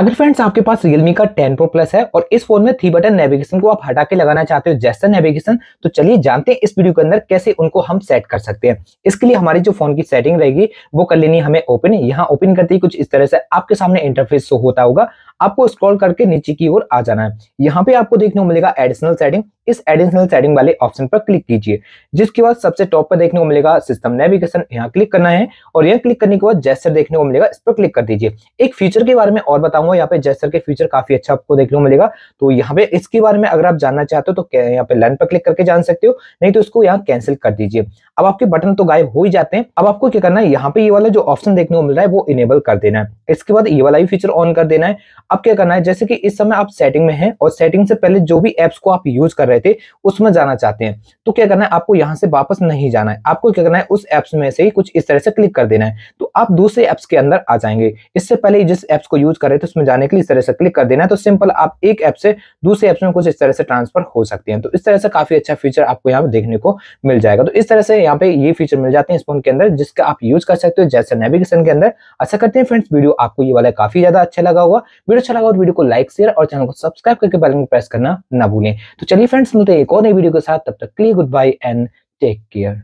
अगर फ्रेंड्स आपके पास Realme का 10 Pro Plus है और इस फोन में थ्री बटन नेविगेशन को आप हटा के लगाना चाहते हो जैसा नेविगेशन तो चलिए जानते हैं इस वीडियो के अंदर कैसे उनको हम सेट कर सकते हैं इसके लिए हमारी जो फोन की सेटिंग रहेगी वो कर लेनी हमें ओपन यहाँ ओपन करते ही कुछ इस तरह से आपके सामने इंटरफेस शो होता होगा आपको स्क्रॉल करके नीचे की ओर आ जाना है यहाँ पे आपको देखने को मिलेगा एडिशनल सेटिंग इस एडिशनल सेटिंग वाले ऑप्शन पर क्लिक कीजिए जिसके बाद सबसे टॉप पर देखने को मिलेगा सिस्टम नेविगेशन यहाँ क्लिक करना है और यहाँ क्लिक करने के बाद जैसर देखने को मिलेगा इस पर क्लिक कर दीजिए एक फीचर के बारे में और बताऊंगा यहाँ पे जैसर के फीचर काफी अच्छा आपको देखने को मिलेगा तो यहाँ पे इसके बारे में अगर आप जानना चाहते हो तो यहाँ पे लर्न पर क्लिक करके जान सकते हो नहीं तो इसको यहाँ कैंसिल कर दीजिए अब आपके बटन तो गायब हो ही जाते हैं अब आपको क्या करना है यहाँ पे ये वाला जो ऑप्शन देखने को मिल रहा है वो इनेबल कर देना है इसके बाद ये वाला भी फीचर ऑन कर देना है अब क्या करना है जैसे कि इस समय आप सेटिंग में हैं और सेटिंग से पहले जो भी एप्स को आप यूज कर रहे थे उसमें जाना चाहते हैं तो क्या करना है आपको यहाँ से वापस नहीं जाना है आपको क्या करना है उस एप्स में से ही कुछ इस तरह से क्लिक कर देना है तो आप दूसरे एप्स के अंदर आ जाएंगे इससे पहले जिस एप्स को यूज कर रहे थे उसमें जाने के लिए इस तरह से क्लिक कर देना है तो सिंपल आप एक ऐप से दूसरे ऐप्स में कुछ इस तरह से ट्रांसफर हो सकते हैं तो इस तरह से काफी अच्छा फीचर आपको यहाँ पे देखने को मिल जाएगा तो इस तरह से यहाँ पे ये फीचर मिल जाते हैं इस फोन के अंदर जिसका आप यूज कर सकते हो जैसे नेविगेशन के अंदर ऐसा करते हैं फ्रेंड्स वीडियो आपको ये वाला काफी ज्यादा अच्छा लगा होगा वीडियो अच्छा लगा और तो वीडियो को लाइक शेयर और चैनल को सब्सक्राइब करके बेल में प्रेस करना ना भूलें तो चलिए फ्रेंड्स मिलते हैं एक और नई वीडियो के साथ तब तक के good bye and take care